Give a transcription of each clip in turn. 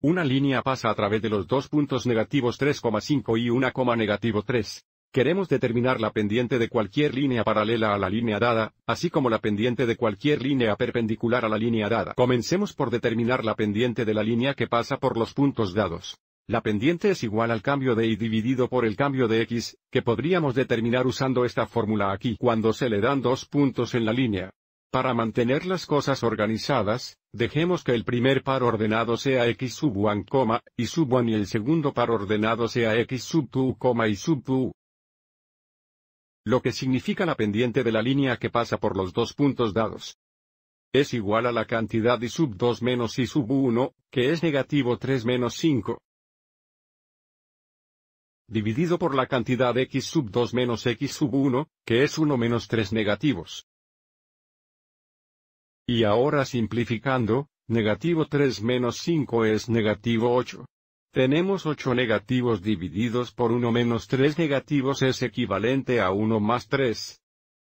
Una línea pasa a través de los dos puntos negativos 3,5 y 1, negativo 3. Queremos determinar la pendiente de cualquier línea paralela a la línea dada, así como la pendiente de cualquier línea perpendicular a la línea dada. Comencemos por determinar la pendiente de la línea que pasa por los puntos dados. La pendiente es igual al cambio de y dividido por el cambio de x, que podríamos determinar usando esta fórmula aquí cuando se le dan dos puntos en la línea. Para mantener las cosas organizadas, dejemos que el primer par ordenado sea x sub 1, y sub 1 y el segundo par ordenado sea x sub 2, y sub 2. Lo que significa la pendiente de la línea que pasa por los dos puntos dados. Es igual a la cantidad y sub 2 menos y sub 1, que es negativo 3 menos 5. Dividido por la cantidad x sub 2 menos x sub 1, que es 1 menos 3 negativos. Y ahora simplificando, negativo 3 menos 5 es negativo 8. Tenemos 8 negativos divididos por 1 menos 3 negativos es equivalente a 1 más 3,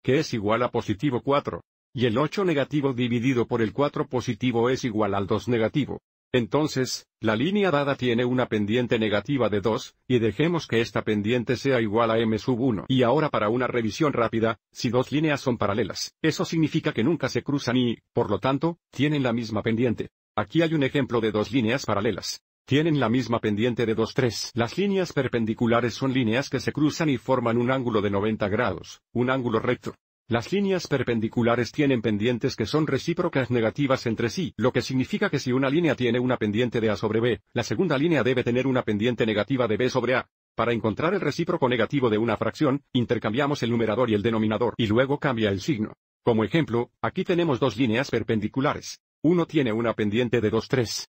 que es igual a positivo 4. Y el 8 negativo dividido por el 4 positivo es igual al 2 negativo. Entonces, la línea dada tiene una pendiente negativa de 2, y dejemos que esta pendiente sea igual a m sub 1. Y ahora para una revisión rápida, si dos líneas son paralelas, eso significa que nunca se cruzan y, por lo tanto, tienen la misma pendiente. Aquí hay un ejemplo de dos líneas paralelas. Tienen la misma pendiente de 2, 3. Las líneas perpendiculares son líneas que se cruzan y forman un ángulo de 90 grados, un ángulo recto. Las líneas perpendiculares tienen pendientes que son recíprocas negativas entre sí, lo que significa que si una línea tiene una pendiente de A sobre B, la segunda línea debe tener una pendiente negativa de B sobre A. Para encontrar el recíproco negativo de una fracción, intercambiamos el numerador y el denominador y luego cambia el signo. Como ejemplo, aquí tenemos dos líneas perpendiculares. Uno tiene una pendiente de 2 3.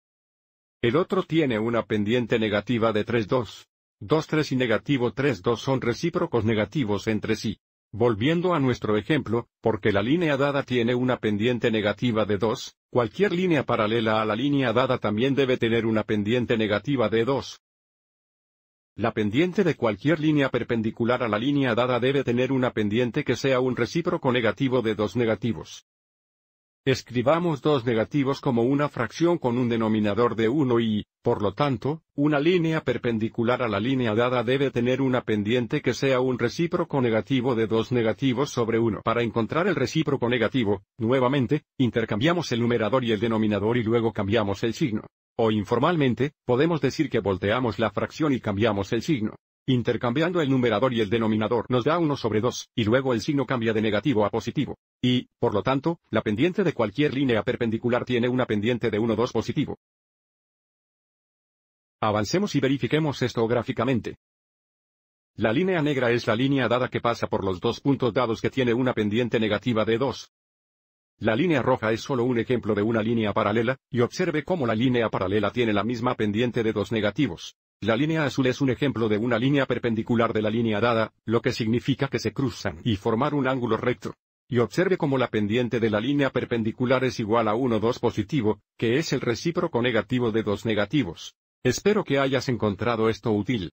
El otro tiene una pendiente negativa de 3 2 3 y negativo 2 son recíprocos negativos entre sí. Volviendo a nuestro ejemplo, porque la línea dada tiene una pendiente negativa de 2, cualquier línea paralela a la línea dada también debe tener una pendiente negativa de 2. La pendiente de cualquier línea perpendicular a la línea dada debe tener una pendiente que sea un recíproco negativo de 2 negativos. Escribamos dos negativos como una fracción con un denominador de 1 y, por lo tanto, una línea perpendicular a la línea dada debe tener una pendiente que sea un recíproco negativo de dos negativos sobre 1. Para encontrar el recíproco negativo, nuevamente, intercambiamos el numerador y el denominador y luego cambiamos el signo. O informalmente, podemos decir que volteamos la fracción y cambiamos el signo. Intercambiando el numerador y el denominador nos da 1 sobre 2, y luego el signo cambia de negativo a positivo. Y, por lo tanto, la pendiente de cualquier línea perpendicular tiene una pendiente de 1 2 positivo. Avancemos y verifiquemos esto gráficamente. La línea negra es la línea dada que pasa por los dos puntos dados que tiene una pendiente negativa de 2. La línea roja es solo un ejemplo de una línea paralela, y observe cómo la línea paralela tiene la misma pendiente de dos negativos. La línea azul es un ejemplo de una línea perpendicular de la línea dada, lo que significa que se cruzan y formar un ángulo recto. Y observe cómo la pendiente de la línea perpendicular es igual a 1 2 positivo, que es el recíproco negativo de 2 negativos. Espero que hayas encontrado esto útil.